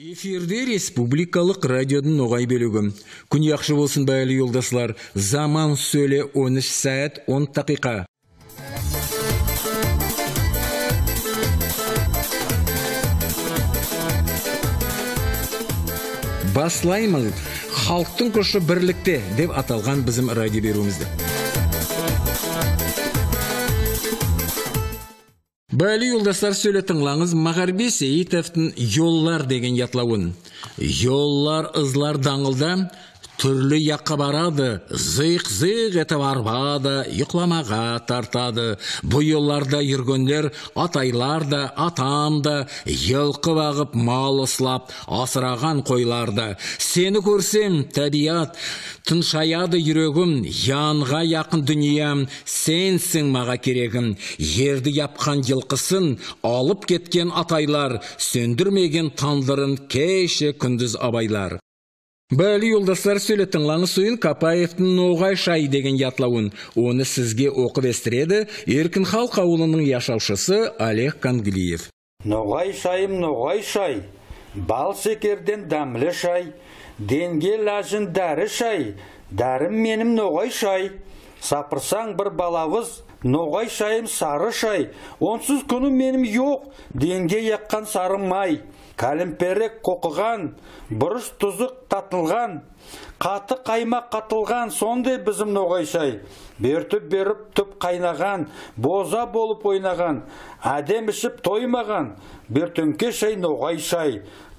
эфирде республикалық радиодың ноғай бөлігі күн яқшы болсын байлы жолдастар заман сөйле 13 сәт 10 тақиқа. баслаймын халықтың күші бірлікте деп аталған біздің радио беруімізді Бәлі үлдастар сөйлі тыңлаңыз Мағарби «Йоллар» деген ятлауын. «Йоллар» ызлар даңылда түрлі яққа барады зиқ зиқ етіп арбада ұйқламаға тартады бұйыларда жүргендер атайлар да атам да елқы бағып мал ұслап асыраған қойларды. сені көрсем табият тыншаяды жүрегім янға яқын дүнием сенсің маға керегім ерді япқан жылқысын алып кеткен атайлар сөндірмеген тандырын кеше күндіз абайлар Бәлі елдістер сөйлі тыңлаңыз сүйін Капаевтың Ноғай шай» деген ятлауын. Оны сізге оқып естіреді Еркін Халқ ауылының яшаушысы Олег Канглиев. Ноғай шайым Ноғай шай, бал секерден дәмлі шай, денге лажын дәрі шай, дәрім менім Ноғай шай. Сапырсаң бір балавыз, Ноғай шайым сары шай, онсыз күнім менім жоқ, денге яққан сары май кәлімпері қоқыған бұрыш тұзық татылған қаты қаймақ қатылған сондай бізім ноғайшай бертіп беріп түп қайнаған боза болып ойнаған әдем ішіп тоймаған бертөңке шай ноғай шай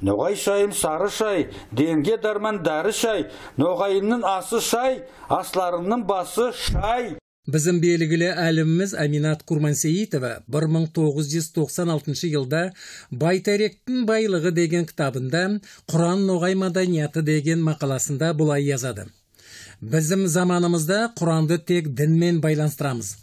ноғай шайым сары шай денге дарман дәрі шай ноғайымның асы шай асларымның басы шай Біздің белгілі әліміміз Аминат Курмансейітова 1996 жылда байтеректің байлығы» деген кітабында «Құран ноғай маданияты деген мақаласында бұлай язады. Біздің заманымызда Құранды тек дінмен байланыстырамыз.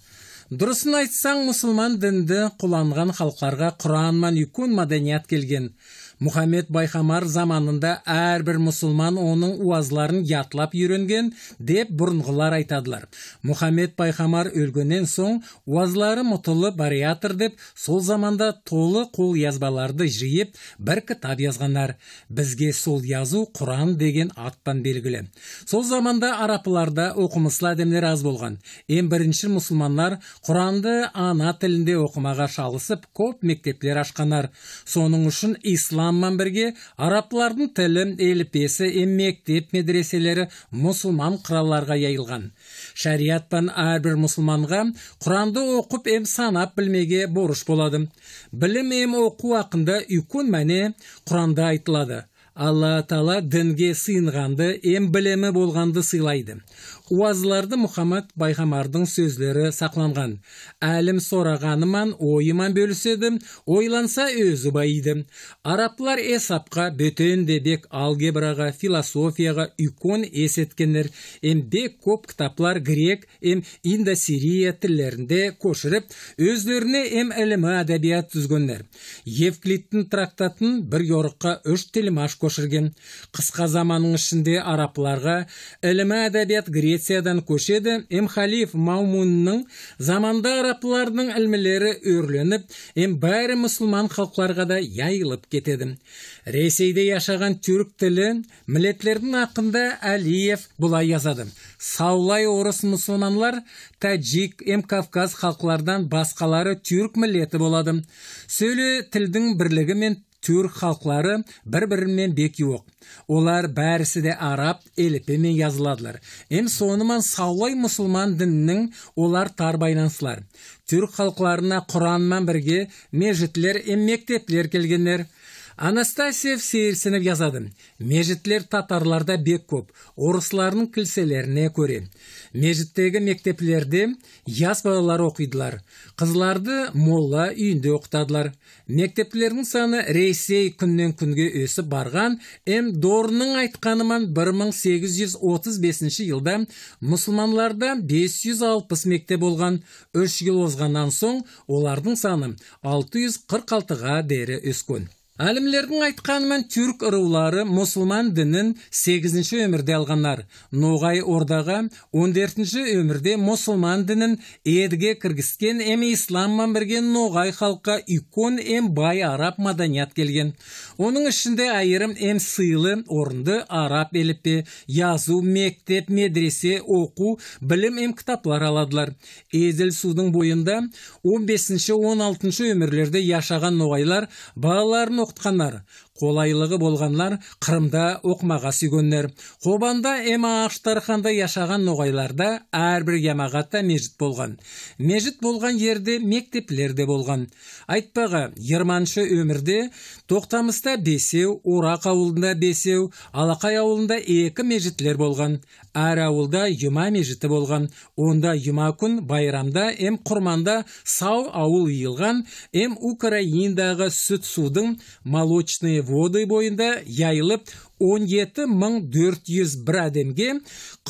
Дұрысын айтсаң, мұсылман дінді құланған халқарға Құран үйкін маданият келген – мұхаммед Байхамар заманында әрбір мұсылман оның уазларын ятлап үйренген деп бұрынғылар айтадылар мұхаммед Байхамар өлгеннен соң уазлары мұтылы бариятыр деп сол заманда толы қол язбаларды жиып бір кітап жазғандар бізге сол язу құран деген аттан белгілі сол заманда арапыларда оқымыслы адемлер аз болған ең бірінші мұсылмандар құранды ана тілінде оқымаға шалысып көп мектептер ашқандар соның үшін ислам имаммен бірге араплардың тілі, әліппесі, мектеп медреселері мұсылман құралларға яйылған. Шариат пен әрбір мұсылманға Құранды оқып ем санап білмеге борыш болады. Білім ем оқу ақында үлкен мәне Құранда айтылады алла тағала дінге сыйынғанды ем білемі болғанды сыйлайды уазыларды мұхаммад Байғамардың сөзлері сақланған әлім сорағаныман ойыман бөліседі ойланса өзі байиды Араплар эсапқа бөтен де алгебраға философияға икон есеткендер эм бек көп кітаплар грек эм индосирия тілдерінде көшіріп өздеріне эм ілімі әдебият түзгендер евклидтің трактатын бір жорыққа үш тілмаш көшірген қысқа заманның ішінде арапларға ілімі әдебиет грециядан көшеді эм халиф маумунның заманда араплардың ілмілері үйірленіп эм бәрі мұсылман халқларға да яйылып кетеді ресейде яшаған түрік тілі мілетлердің ақында әлиев бұлай жазады саулай орыс мұсылманлар тәджик эм кавказ басқалары түрік мілеті болады сөйле тілдің бірлігі мен түрк халқлары бір бірімен бек оқ. Олар бәрісі де араб елепемен языладылар. Эм соныман саулай мұсылман дінінің олар тар байланысылар. Түрк халқларына құранмен бірге межітлер, эм мектеплер келгенлер анастасия Всеерсенов жазады Межітлер татарларда бек көп орыстардың кілселеріне көре межіттегі мектеплерде жас балалар оқидылар қызларды молла үйінде оқытадылар мектеплердің саны ресей күннен күнге өсіп барған м дорның айтқаныман 1835 жылда мұсылманларда 560 мектеп болған үш жыл озғаннан соң олардың саны 646-ға дері өскен Әлімлердің айтқанымен түрк ұрулары мұсылман дінін 8-ші өмірде алғанлар. Ноғай ордаға 14-ші өмірде мұсылман дінін едіге кіргізген әме исламман бірген Ноғай халқы икон әм бай араб маданият келген. Оның ішінде айырым әм сыйлы орынды араб еліппе, язу, мектеп, медресе, оқу, білім әм кітаплар аладылар. Езіл судың бойында 15-ші 16-ші өмірлерде ноғайлар балаларын وقت قمر қолайлығы болғанлар қырымда оқмаға сүйгеннер қобанда эма аштарханда яшаған ноғайларда әрбір ямағатта межіт болған Межіт болған жерде мектептер де болған айтпағы жиырманшы өмірде тоқтамыста бесеу орақ ауылында бесеу алақай ауылында екі межітлер болған әр ауылда юма межіті болған онда жұма күн байрамда эм құрманда сау ауыл иылған эм украинадағы сүт судың молочные воды бойында яйылып 17.401 401 адамге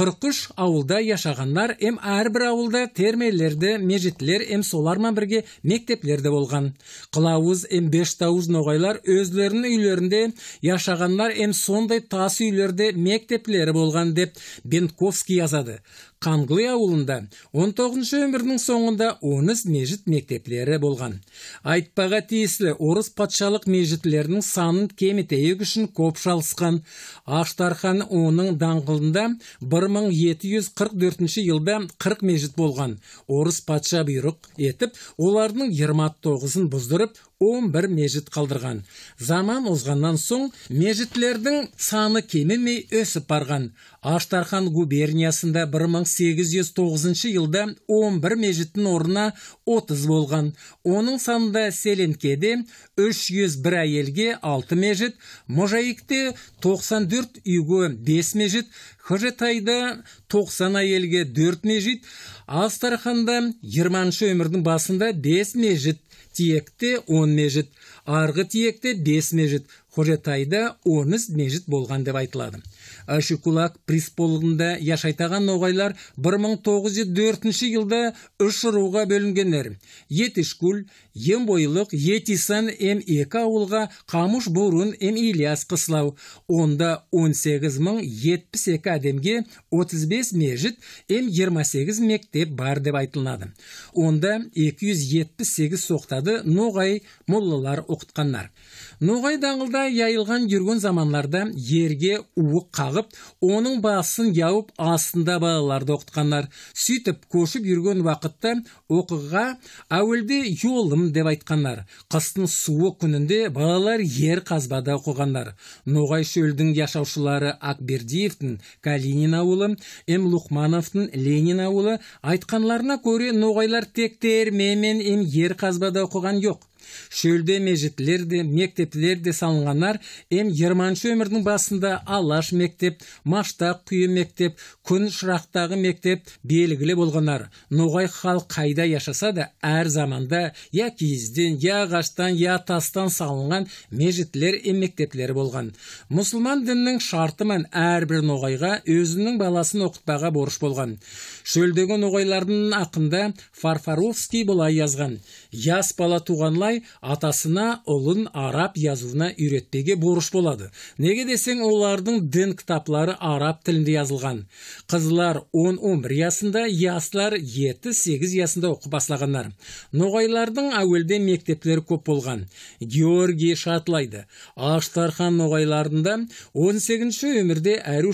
43 ауылда яшағандар эм әрбір ауылда термелерді межитлер эм солармен бірге де болған қылауыз эм беш тауыз ноғайлар өзлерінің үйлерінде яшағандар эм сондай тас үйлерде мектеплері болған деп бентковский жазады Қанғылы ауылында 19 өмірдің соңында 13 межіт мектеплері болған айтпаға тиесілі орыс патшалық мешітлерінің санын кемітейік үшін көп шалысқан аштархан оның даңғылында 1744 жылда 40 мешіт болған орыс патша бұйрық етіп олардың 29-ын бұздырып 11 мешіт қалдырған. Заман озғаннан соң мешітлердің саны кемімей өсіп барған. Аштархан губерниясында 1809 жылда 11 мешіттің орнына 30 болған. Оның санында Селенкеде 301 әйелге 6 мешіт, Можаикте 94 үйге 5 мешіт, Хожетайда 90 әйелге 4 мешіт, Астарханда 20 өмірдің басында 5 мешіт Тиекті 10 межит, арғы тиекті 5 межит, Қожатайда орныз межіт болған деп айтылады. Ашикулак присполығында яшайтаған ноғайлар 1904 жылда үш руға бөлінгендер. ем бойылық Етисан м екі ауылға Қамыш Бурун м Ильяс қыслау. Онда 18072 адемге 35 межіт м 28 мектеп бар деп айтылады. Онда 278 соқтады ноғай моллалар оқытқандар. Ноғай даңғылда қытайға яйылған жүрген заманларда ерге уық қағып оның басын яуып астында балаларды оқытқандар сөйтіп көшіп жүрген уақытта оқыға әуелде жолым деп айтқанлар. қыстың суы күнінде балалар ер қазбада оқығандар ноғай шөлдің яшаушылары акбердиевтің калинин ауылы м лухмановтың ленин ауылы айтқанларына көре ноғайлар тектер мемен ем ер қазбада оқыған жоқ шөлде мешіттер де мектептер де салынганар эми жыйырманчы өмірдің басында алаш мектеп маштақ күйі мектеп күн шырақтағы мектеп белгілі болғанар. Ноғай халық қайда яшаса да әр заманда я яғаштан я ғаштан, я тастан салынған мешіттер ем мектептері болған. Мұсылман діннің шартыман әрбір әрбір Ноғайға өзінің баласын оқытпаға борыш болған шөлдеген ноғайлардың ақында фарфаровский былай жазған Яс бала туғанлай атасына ұлын араб язуына үйретпеге борыш болады неге десең олардың дін кітаплары араб тілінде жазылған қызлар 10-11 ясында яслар 7-8 ясында оқып бастағандар ноғайлардың әуелде мектептері көп болған георгий шатлайды аштархан ноғайларында 18 өмірде әру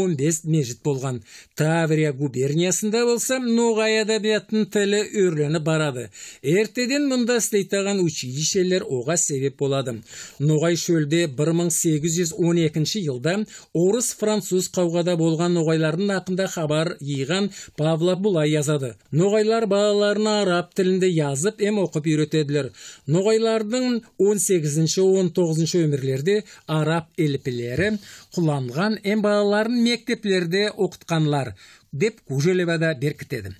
он бес мешіт болған таврия губерниясында болса ноғай әдебиятының тілі өрленіп барады ертеден мұнда істейтаған училищелер оға себеп болады ноғай шөлде 1812 жылда орыс француз қауғада болған ноғайлардың ақында хабар иған Павла бұлай жазады ноғайлар балаларына араб тілінде жазып ем оқып үйретеділер ноғайлардың 18-19 өмірлерде араб елпілері құланған ем балаларын мектептерде оқытқанлар деп Кужелевада беркітеді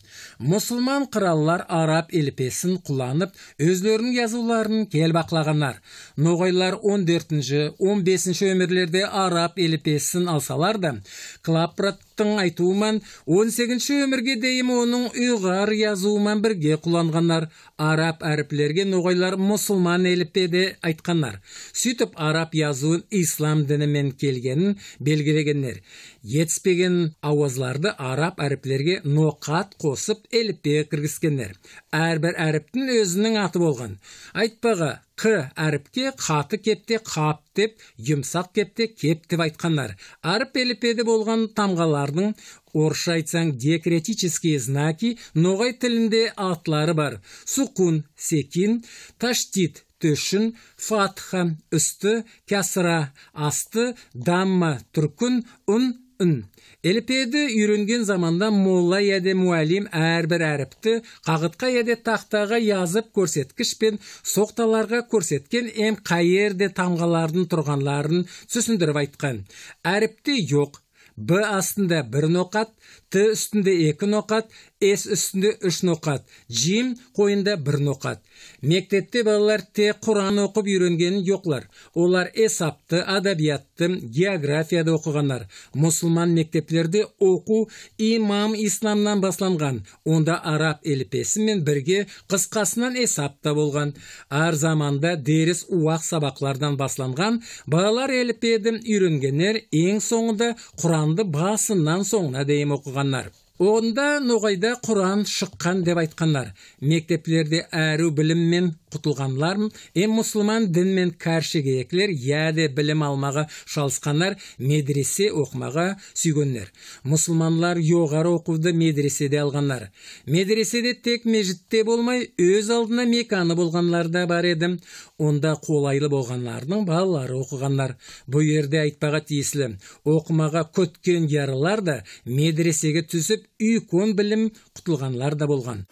мұсылман қыраллар араб елпесін құланып өзлерінің язуларын кел бақлағанар ноғайлар 14 15 өмірлерде араб елпесін алсалар да клапрат Таштың айтуыман, 18-ші өмірге дейін оның ұйғар язуыман бірге қолданғандар араб әріплерге ноғайлар мұсылман еліпте де айтқандар сөйтіп араб язуын ислам дінімен келгенін белгілегендер етіспеген ауазларды араб әріплерге ноқат қосып әліпте кіргіскенлер. әрбір әріптің өзінің аты болған айтпаға қ әріпке қаты кепте қап деп жұмсақ кепте кеп деп айтқандар әріп әліппеде болған тамғалардың орысша айтсаң декретические знаки ноғай тілінде атлары бар сукун секин таштит төшін фатха үсті кәсра асты дамма түркін ұн үн үйренген заманда молла яде муәлим әрбір әріпті қағытқа әде тақтаға язып көрсеткіш пен соқталарға көрсеткен ем қайерде тамғалардың тұрғанларын түсіндіріп айтқан әріпте жоқ Б астында бір ноқат, Т үстінде екі ноқат, С үстінде үш ноқат, Джим қойында бір ноқат. Мектепте балалар тек Құран оқып үйренген жоқлар. Олар эсапты, адабиятты, географияда оқығандар. Мұсылман мектептерде оқу имам исламнан басланған. Онда араб әліппесімен бірге қысқасынан эсапта болған. Ар заманда деріс уақ сабақлардан басланған балалар елпеді үйренгендер ең соңында Құран құранды басынан соңына дейін оқығаннар. онда ноғайда құран шыққан деп айтқандар мектеплерде әру біліммен құтылғанлар ем мұсылман дінмен кәршігеклер яде білім алмаға шалысқандар медресе оқмаға сүйгенлер мұсылманлар жоғары оқуды медреседе алғандар медреседе тек мешітте болмай өз алдына меканы болғанлар да бар еді онда қолайлы болғанлардың балалары оқығандар, бұл жерде айтпаға тиесілі, оқымаға көткен ярылар да медресеге түсіп үй білім құтылғанлар да болған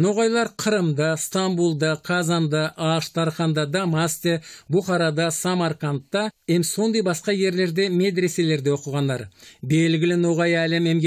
ноғайлар қырымда стамбулда қазанда аштарханда дамасте Бухарада, самарқандта эм сондай басқа жерлерде медреселерде оқығандар белгілі ноғай әлем эм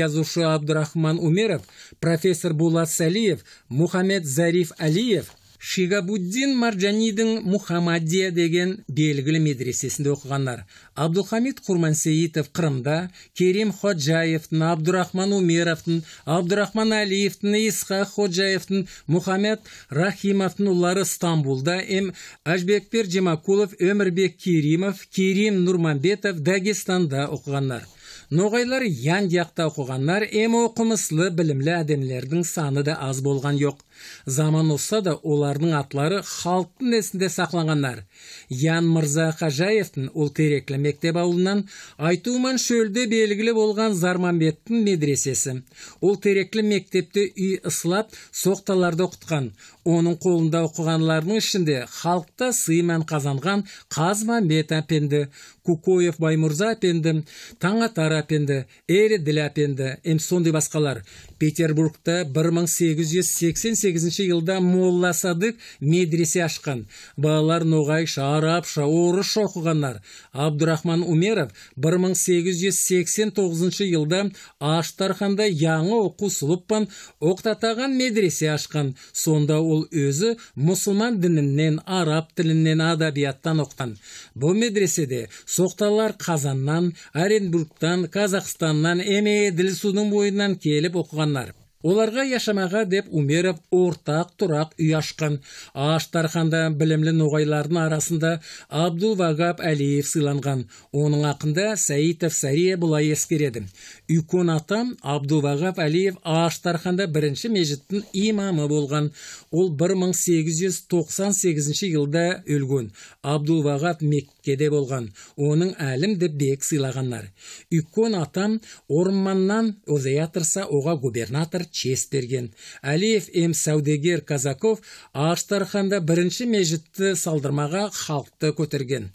абдурахман умеров профессор булат салиев мухаммед зариф алиев шигабуддин маржанидің мухаммадия деген белгілі медресесінде оқығандар абдулхамид құрмансейітов қырымда керим ходжаевтың абдурахман умеровтың абдурахман әлиевтің исхақ ходжаевтың мұхаммед рахимовтың ұллары стамбулда м Ажбекпер жемакулов өмірбек керимов керим Нурманбетов, дагестанда оқығандар ноғайлар ян дияқта оқығандар әм оқымыслы білімлі адемлердің саны да аз болған жоқ заман озса да олардың атлары халықтың есінде сақланғандар ян мырза қажаевтың ол тереклі мектеп ауылынан айтуман шөлде белгілі болған зарманбеттің медресесі ол теректі мектепте үй ысылап соқталарды оқытқан оның қолында оқығандардың ішінде халықта сыйман қазанған қазманбет әпенді кукоев баймұрза әпенді таңатар әпенді діл әпенді сондай басқалар петербургта 18 жылда молла садык медресе ашқан балалар ноғайша арабша орысша оқығандар абдурахман умеров 1889 жылда аштарханда яңы оқу сұлыппан оқтатаған медресе ашқан сонда ол өзі мұсылман дінінен араб тілінен адабияттан оқыған. бұл медреседе соқталар қазаннан оренбургтан қазақстаннан эме ділсудың бойынан келіп оқығандар Оларға яшамаға деп Умеров ортақ тұрақ үй ашқан. Аштарханда білімлі ноғайлардың арасында Абдул Вағап Әлиев сыйланған. Оның ақында Саитов Сария бұлай ескереді. Үкон атам Абдул Әлиев Аштарханда бірінші мешіттің имамы болған. Ол 1898 жылда өлген. Абдул Вағап Меккеде болған. Оның әлім деп бек сыйлағандар. Үкон атам орманнан өзеятырса оға губернатор чест берген әлиев м сәудегер казаков аштарханда бірінші межітті салдырмаға халықты көтерген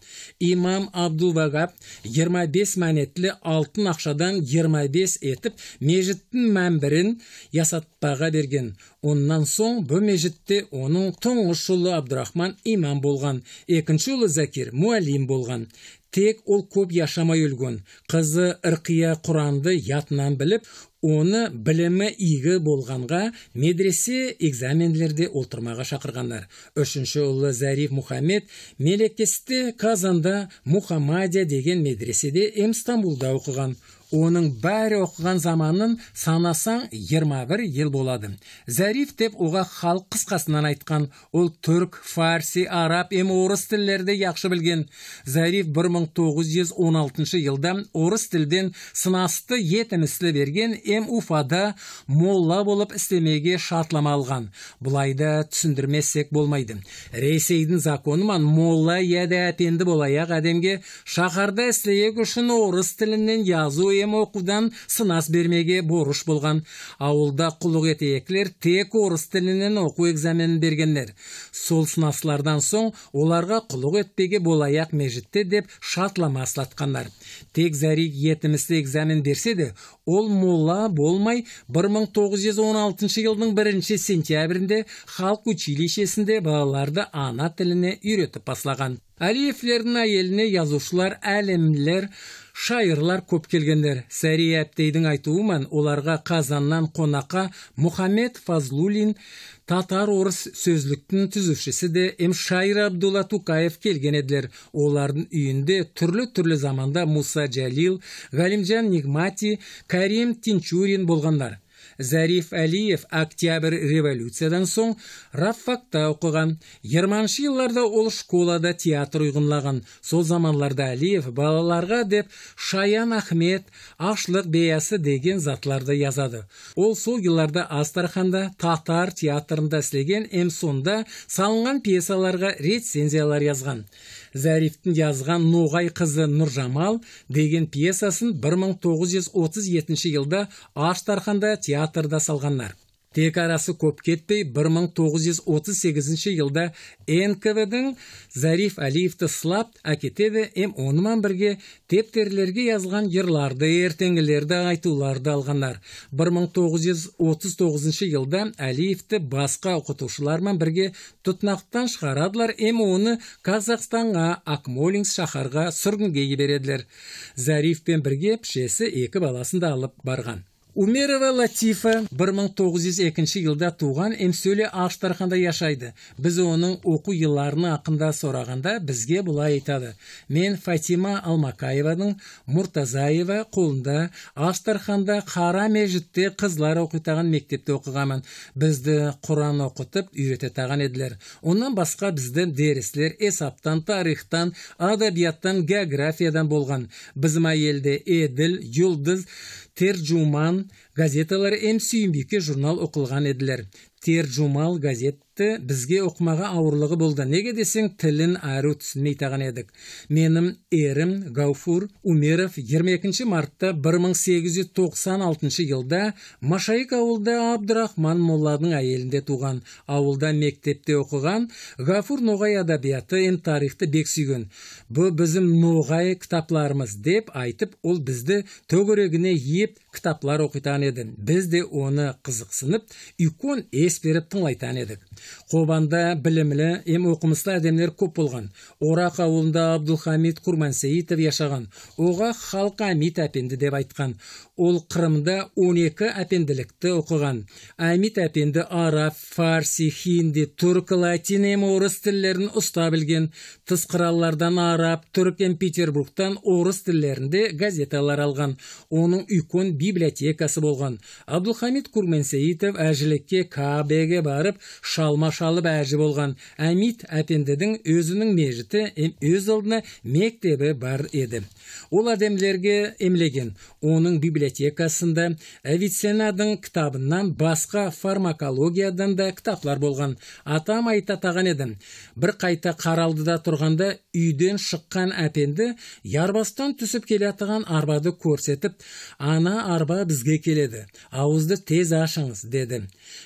имам абдулвагаб 25 мәнетлі алтын ақшадан 25 етіп мешіттің мәмбірін ясатпаға берген оннан соң бұл мешітте оның тұңғыш ұлы абдурахман имам болған екінші ұлы зәкир муәлим болған тек ол көп яшамай өлген қызы ырқия құранды ятынан біліп оны білімі игі болғанға медресе экзаменлерде отырмаға шақырғандар үшінші ұлы зариф мұхаммед мелектесті казанда мухаммадия деген медреседе эмстамбулда оқыған оның бәрі оқыған заманын санасаң 21 ел болады зариф деп оға халық қысқасынан айтқан ол түрк фарси араб ем орыс тілдерді жақсы білген зариф 1916 жылда орыс тілден сынасты етімісілі берген ем уфада молла болып істемеге шартлама алған бұлайда түсіндірмесек болмайды ресейдің законы законыман молла я әпенді болаяқ әдемге шаһарда істеек үшін орыс тілінен жазу поэма оқудан сынас бермеге борыш болған. ауылда құлық этээклер тек орыс тілінен оқу экзаменін бергендер сол сынаслардан соң оларға құлық етпеге болаяқ межітте деп шатлама тек зәри етімісті экзамен берсе де ол молла болмай 1916 жылдың бірінші сентябрінде халық училищесінде балаларды ана тіліне үйретіп бастаған әлиевлердің әйеліне жазушылар әлемлер шайырлар көп келгендер сәри әптейдің айтуыман оларға қазаннан қонаққа мұхаммед фазлулин татар орыс сөзліктің түзушісі де м шайыр абдулла тукаев келген еділер олардың үйінде түрлі түрлі заманда мұса жәлил ғалимжан нигмати карим тинчурин болғандар Зариф Алиев октябрь революциядан соң Раффакта оқыған. 20 жылдарда ол школада театр ұйғынлаған. Сол заманларда Алиев балаларға деп Шаян Ахмет, Ашлық беясы деген затларды язады. Ол сол жылдарда астарханда Татар театрында істеген, Эмсонда салынған пьесаларға рецензиялар язған зәрифтің жазған ноғай қызы нұржамал деген пьесасын 1937 жылда аш тарханда театрда салғандар тек арасы көп кетпей 1938 жылда НКВ-дің Зариф Алиевті сылап әкетеді М онымен бірге тептерлерге язған жырларды ертеңгілерді айтуларды алғандар 1939 жылда әлиевті басқа оқытушылармен бірге тұтнақтан шығарадылар м оны Қазақстанға Акмолинс шахарға сүргінге жібереділер Зарифпен бірге пішесі екі баласын да алып барған умерова латифа 1902 жылда туған эмсөле аштарханда яшайды біз оның оқу жылларыны ақында сұрағанда бізге бұла айтады мен фатима алмакаеваның мұртазаева қолында аштарханда қара межітте қызлары оқытаған мектепте оқығанмын бізді құран оқытып үйрете таған еділер Оннан басқа бізді дәрістер есаптан, тарихтан адабияттан географиядан болған біздің елде еділ жұлдыз тержуман газеталар эм сүйүмбикке журнал оқылған әділер. тер жумал газет бізге оқымаға ауырлығы болды неге десең тілін айыру түсінмей таған едік менім ерім гауфур умеров 22 мартта 1896 жылда машайық ауылда абдырахман молланың әйелінде туған ауылда мектепте оқыған гафур ноғай әдебиеті ен тарихты бек сүйген бұл біздің ноғай кітапларымыз деп айтып ол бізді төңірегіне еп кітаплар оқитан еді біз де оны қызықсынып икон ес беріп тыңлайтан едік Қобанда білімлі, ем оқымысты әдемдер көп болған. Орақ ауылында Абдулхамид Курмансейітов яшаған. Оға халқа әмит әпенді деп айтқан ол қырымда 12 әпенділікті оқыған әмит әпенді араб фарси хинди түрк латин орыс тілдерін ұста білген тыс қыраллардан араб түрік пен петербургтан орыс тілдерінде газеталар алған оның үлкен библиотекасы болған абдулхамид курменсейітов әжілікке кабеге барып шалма шалып әжі болған әмит әпендідің өзінің мешіті өз алдына мектебі бар еді ол әдемілерге емлеген оның библиотека библиотекасында авиценнаның кітабынан басқа фармакологиядан да кітаплар болған атам айта таған едім бір қайта қаралдыда тұрғанда үйден шыққан әпенді ярбастан түсіп келе арбады көрсетіп ана арба бізге келеді ауызды тез ашыңыз деді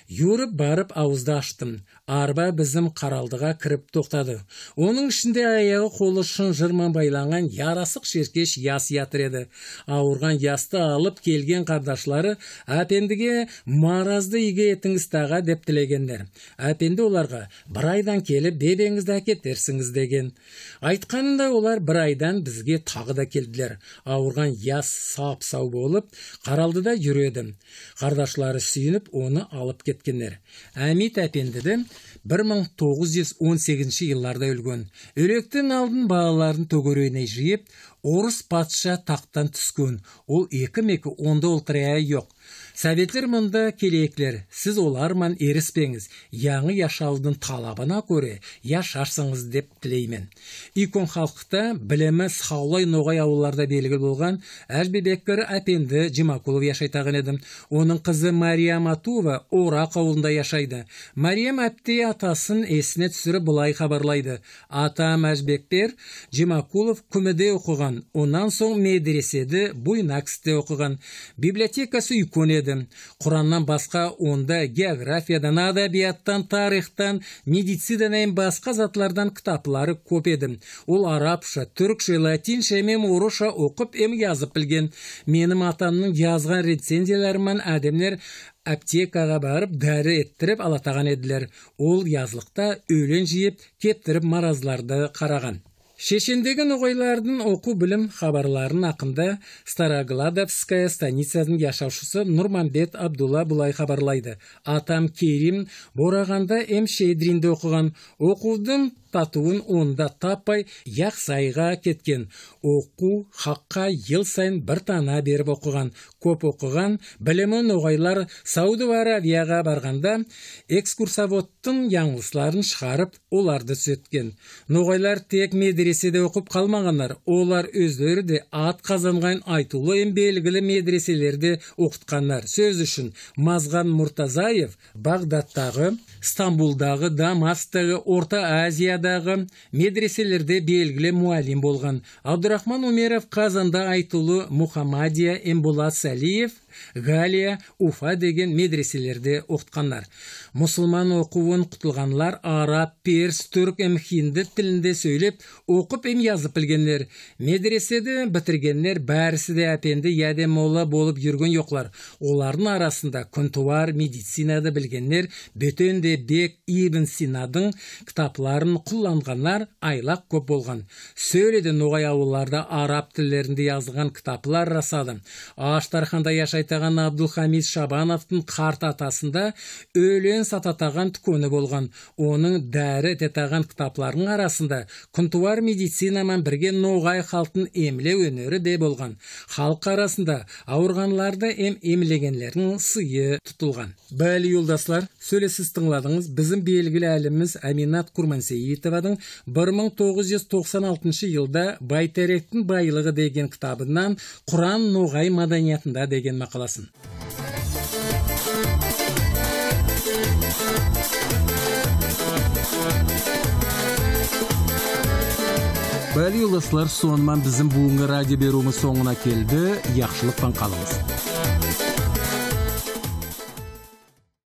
«Юрып барып ауызды аштым арба біздің қаралдыға кіріп тоқтады оның ішінде аяғы қолы шынжырмен байланған ярасық шеркеш яс ятыр еді ауырған ясты алып келген қардашылары әпендіге маразды үйге етіңіз таға деп тілегендер әпенді оларға бір айдан келіп бебеңізді әкетерсіңіз деген айтқанында олар бір айдан бізге тағы да келділер ауырған яс сап сау болып қаралдыда жүреді қардашылары сүйініп оны алып кеткендер әмит әпендіді 1918 жылларда өлген өлектің алдын балаларын төгерейіне жиып орыс патша тақтан түскен ол екі мекі онда олтырая жоқ советтер мұнда келеклер сіз оларман еріспеңіз яңы яшаудың талабына көре яшарсыңыз деп тілеймін икон халқыта білімі саулай ноғай ауылларда белгілі болған әжбебеккір әпенді жимакулов яшайтаған едім оның қызы мария матува орақ ауылында яшайды Мария әпте атасын есіне түсіріп былай хабарлайды Ата әжбектер жимакулов күміде оқыған оқыған онан соң медреседі буйнаксте оқыған библиотекасы үлкен еді құраннан басқа онда географиядан әдебиеттан тарихтан медицинадан басқа затлардан кітаплары көп еді ол арабша түркше латинше мен орысша оқып ем язып білген менің атамның жазған рецензияларыман әдемлер аптекаға барып дәрі еттіріп алатаған еділер ол язлықта өлең жиып кептіріп маразларды қараған Шешендегі нұғайлардың оқу білім хабарларын ақында Старогладовская станицасының яшаушысы Нұрманбет Абдулла бұлай хабарлайды. Атам Керим Борағанда М. Шедринді оқыған. Оқудың татуын онда таппай яқсайға кеткен оқу хаққа ел сайын бір тана беріп оқыған көп оқыған білімі ноғайлар сауды аравияға барғанда экскурсоводтың яңғысларын шығарып оларды түзеткен ноғайлар тек медреседе оқып қалмағандар олар өздері де ат қазанған айтулы белгілі медреселерде оқытқандар сөз үшін мазған мұртазаев бағдаттағы стамбулдағы дамастағы орта азия дағы медреселерде белгілі муалим болған абдурахман умеров қазанда айтулы мухаммадия Эмбулас Салиев галия уфа деген медреселерде оқытқандар мұсылман оқуын құтылғанлар араб перс түрк м хинди тілінде сөйлеп оқып эм язып білгенлер Медреседі бітіргенлер бәрісі де әпенді яде молла болып жүрген жоқлар олардың арасында күнтуар медицинады білгенлер бөтен де бек ибн синадың кітапларын құлланғанлар айлақ көп болған сөйледі ноғай ауылларда араб тілдерінде жазылған кітаплар расады аштарханда айтаған абдулхамид шабановтың қарт атасында өлең сататаған түкөні болған оның дәрі детаған кітаптарының арасында күнтуар медицинамен бірге ноғай халқын емлеу өнері де болған халық арасында ауырғанларды ем емлегендердің сыйы тұтылған бәлі юлдастар сөйлесіз тыңладыңыз біздің белгілі әліміз әминат тоқсан 1996 жылда Байтеректің байлығы деген кітабынан құран ноғай маданиятында деген қаласын бәли ұлысылар сонымен біздің бүгінгі радио беруіміз соңына келді яқшылықпен қалыңыз